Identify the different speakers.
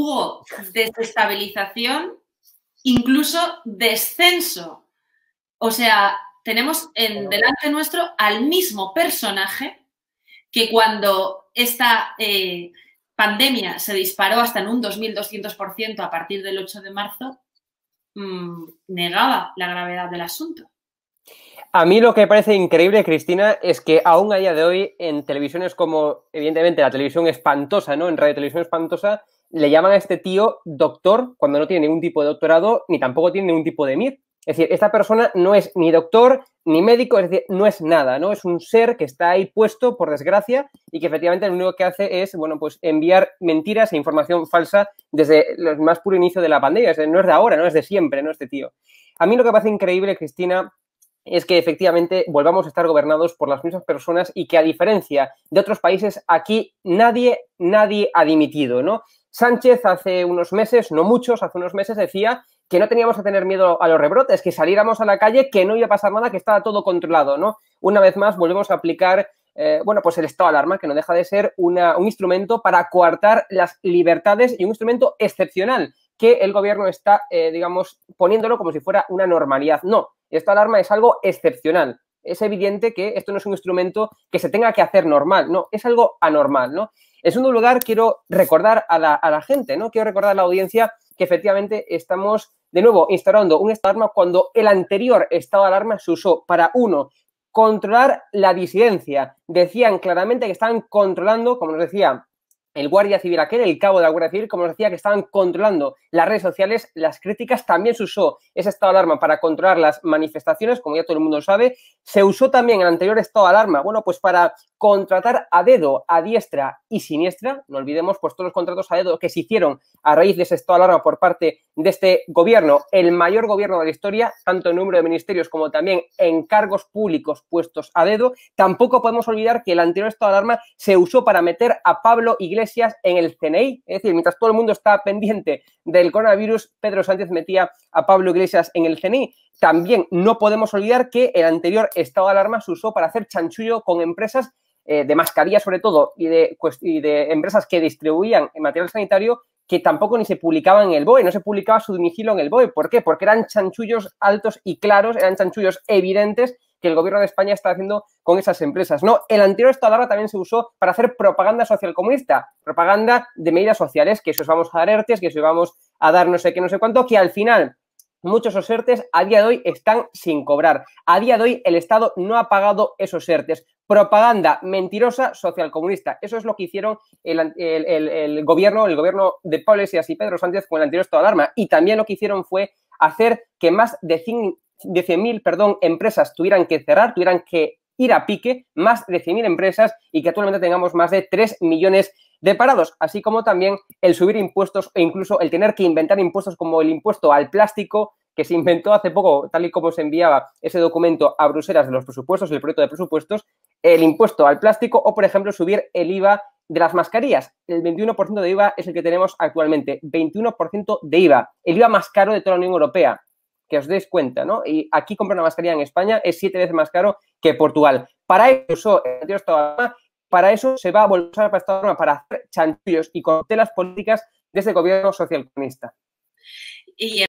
Speaker 1: hubo desestabilización, incluso descenso. O sea, tenemos en delante nuestro al mismo personaje que cuando esta eh, pandemia se disparó hasta en un 2.200% a partir del 8 de marzo, mm, negaba la gravedad del asunto. A mí lo que me parece increíble, Cristina, es que aún a día de hoy en televisiones como, evidentemente, la televisión espantosa, ¿no? En radio televisión espantosa, le llaman a este tío doctor cuando no tiene ningún tipo de doctorado ni tampoco tiene ningún tipo de MIR. Es decir, esta persona no es ni doctor ni médico, es decir, no es nada, ¿no? Es un ser que está ahí puesto, por desgracia, y que efectivamente lo único que hace es, bueno, pues enviar mentiras e información falsa desde el más puro inicio de la pandemia. Es decir, no es de ahora, no es de siempre, ¿no? Este tío. A mí lo que me parece increíble, Cristina, es que efectivamente volvamos a estar gobernados por las mismas personas y que a diferencia de otros países, aquí nadie, nadie ha dimitido, ¿no? Sánchez hace unos meses, no muchos, hace unos meses decía que no teníamos que tener miedo a los rebrotes, que saliéramos a la calle, que no iba a pasar nada, que estaba todo controlado, ¿no? Una vez más volvemos a aplicar, eh, bueno, pues el estado de alarma, que no deja de ser un instrumento para coartar las libertades y un instrumento excepcional que el gobierno está, eh, digamos, poniéndolo como si fuera una normalidad. No, esta alarma es algo excepcional es evidente que esto no es un instrumento que se tenga que hacer normal, no, es algo anormal, ¿no? En segundo lugar, quiero recordar a la, gente, ¿no? Quiero recordar a la audiencia que efectivamente estamos de nuevo instaurando un estado de alarma cuando el anterior estado de alarma se usó para uno controlar la disidencia. Decían claramente que estaban controlando, como nos decía el guardia civil aquel, el cabo de la Guardia Civil, como nos decía, que estaban controlando las redes sociales, las críticas, también se usó ese estado de alarma para controlar las manifestaciones, como ya todo el mundo sabe, se usó también el anterior estado de alarma, bueno, pues para contratar a dedo, a diestra y siniestra, no olvidemos pues todos los contratos a dedo que se hicieron a raíz de ese estado de alarma por parte de este gobierno, el mayor gobierno de la historia, tanto en número de ministerios como también en cargos públicos puestos a dedo. Tampoco podemos olvidar que el anterior estado de alarma se usó para meter a Pablo Iglesias en el CNI. Es decir, mientras todo el mundo está pendiente del coronavirus, Pedro Sánchez metía a Pablo Iglesias en el CNI. También no podemos olvidar que el anterior estado de alarma se usó para hacer chanchullo con empresas eh, de mascarillas sobre todo y de, y de empresas que distribuían material sanitario que tampoco ni se publicaba en el BOE, no se publicaba su domicilio en el BOE. ¿Por qué? Porque eran chanchullos altos y claros, eran chanchullos evidentes que el gobierno de España está haciendo con esas empresas. No, el anterior estado también se usó para hacer propaganda socialcomunista, propaganda de medidas sociales, que eso vamos a dar ERTES, que eso vamos a dar no sé qué, no sé cuánto, que al final Muchos ERTES a día de hoy están sin cobrar. A día de hoy el Estado no ha pagado esos ERTES. Propaganda mentirosa socialcomunista. Eso es lo que hicieron el, gobierno, el gobierno de Pablo Iglesias y Pedro Sánchez con el anterior estado de alarma. Y también lo que hicieron fue hacer que más de 100.000 perdón, empresas tuvieran que cerrar, tuvieran que ir a pique, más de 100.000 empresas y que actualmente tengamos más de 3 millones de de parados, así como también el subir impuestos e incluso el tener que inventar impuestos como el impuesto al plástico que se inventó hace poco, tal y como se enviaba ese documento a Bruselas de los presupuestos, el proyecto de presupuestos, el impuesto al plástico o, por ejemplo, subir el IVA de las mascarillas. El 21% de IVA es el que tenemos actualmente, 21% de IVA, el IVA más caro de toda la Unión Europea que os deis cuenta, ¿no? Y aquí comprar una mascarilla en España es siete veces más caro que Portugal. Para eso, para eso se va a volver a usar para hacer chanchullos y las políticas de ese gobierno socialcomunista. Y